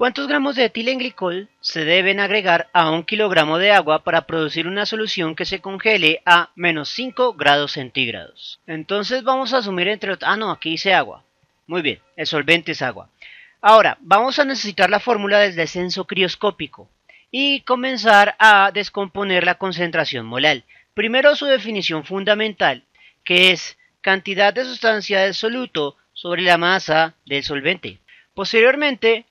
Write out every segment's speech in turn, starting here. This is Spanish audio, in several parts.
¿Cuántos gramos de etilenglicol se deben agregar a un kilogramo de agua para producir una solución que se congele a menos 5 grados centígrados? Entonces vamos a asumir entre... Ah, no, aquí dice agua. Muy bien, el solvente es agua. Ahora, vamos a necesitar la fórmula del descenso crioscópico y comenzar a descomponer la concentración molal. Primero su definición fundamental, que es cantidad de sustancia del soluto sobre la masa del solvente. Posteriormente,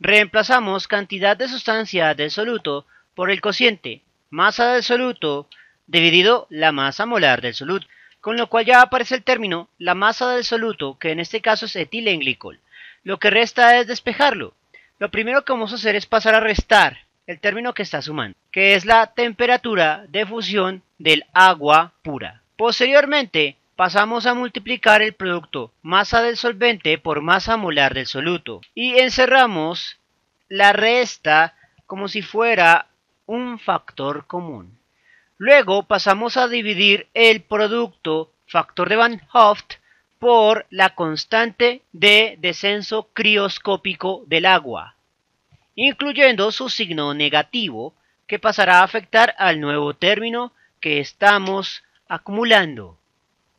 Reemplazamos cantidad de sustancia del soluto por el cociente masa del soluto dividido la masa molar del soluto, con lo cual ya aparece el término la masa del soluto, que en este caso es etilenglicol. Lo que resta es despejarlo. Lo primero que vamos a hacer es pasar a restar el término que está sumando, que es la temperatura de fusión del agua pura. Posteriormente, pasamos a multiplicar el producto masa del solvente por masa molar del soluto y encerramos la resta como si fuera un factor común. Luego pasamos a dividir el producto factor de Van Hoft por la constante de descenso crioscópico del agua, incluyendo su signo negativo que pasará a afectar al nuevo término que estamos acumulando.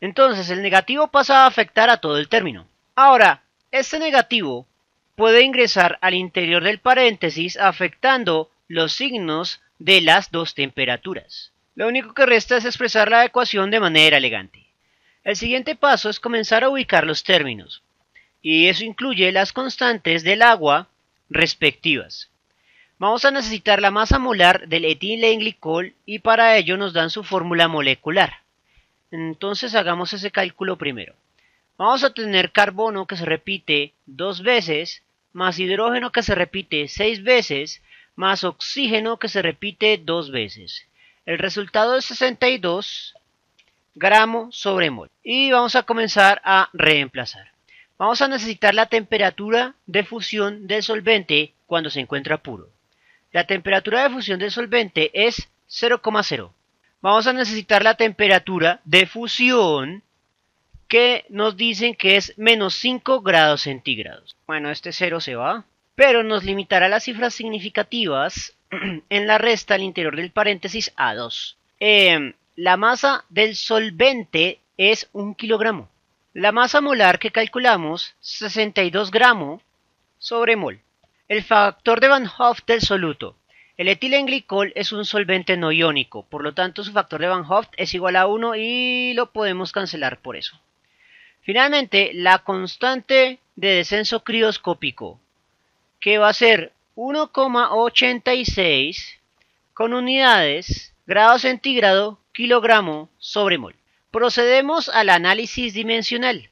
Entonces el negativo pasa a afectar a todo el término. Ahora, este negativo puede ingresar al interior del paréntesis afectando los signos de las dos temperaturas. Lo único que resta es expresar la ecuación de manera elegante. El siguiente paso es comenzar a ubicar los términos, y eso incluye las constantes del agua respectivas. Vamos a necesitar la masa molar del etilenglicol y para ello nos dan su fórmula molecular. Entonces hagamos ese cálculo primero. Vamos a tener carbono que se repite dos veces, más hidrógeno que se repite seis veces, más oxígeno que se repite dos veces. El resultado es 62 gramos sobre mol. Y vamos a comenzar a reemplazar. Vamos a necesitar la temperatura de fusión del solvente cuando se encuentra puro. La temperatura de fusión del solvente es 0,0 vamos a necesitar la temperatura de fusión que nos dicen que es menos 5 grados centígrados. Bueno, este 0 se va, pero nos limitará las cifras significativas en la resta al interior del paréntesis a 2. Em, la masa del solvente es 1 kilogramo. La masa molar que calculamos, 62 gramos sobre mol. El factor de Van Hoff del soluto, el etilenglicol es un solvente no iónico, por lo tanto su factor de Van Hoff es igual a 1 y lo podemos cancelar por eso. Finalmente, la constante de descenso crioscópico, que va a ser 1,86 con unidades grados centígrado kilogramo sobre mol. Procedemos al análisis dimensional.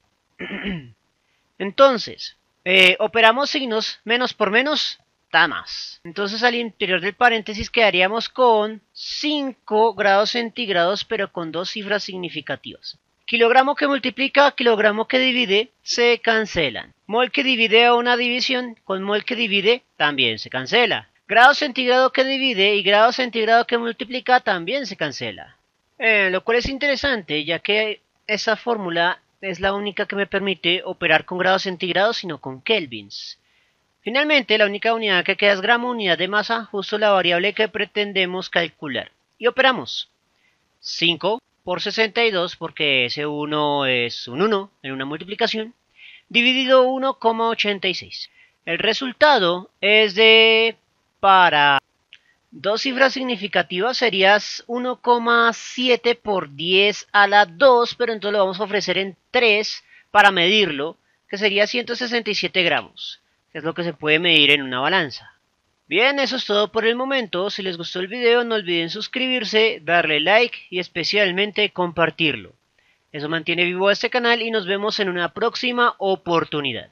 Entonces, eh, operamos signos menos por menos tamas. Entonces al interior del paréntesis quedaríamos con 5 grados centígrados pero con dos cifras significativas. Kilogramo que multiplica, kilogramo que divide, se cancelan. Mol que divide a una división con mol que divide también se cancela. Grado centígrado que divide y grado centígrado que multiplica también se cancela. Eh, lo cual es interesante ya que esa fórmula es la única que me permite operar con grados centígrados sino con kelvins. Finalmente, la única unidad que queda es gramo, unidad de masa, justo la variable que pretendemos calcular. Y operamos. 5 por 62, porque ese 1 es un 1 en una multiplicación, dividido 1,86. El resultado es de, para dos cifras significativas, serías 1,7 por 10 a la 2, pero entonces lo vamos a ofrecer en 3 para medirlo, que sería 167 gramos es lo que se puede medir en una balanza. Bien, eso es todo por el momento. Si les gustó el video no olviden suscribirse, darle like y especialmente compartirlo. Eso mantiene vivo este canal y nos vemos en una próxima oportunidad.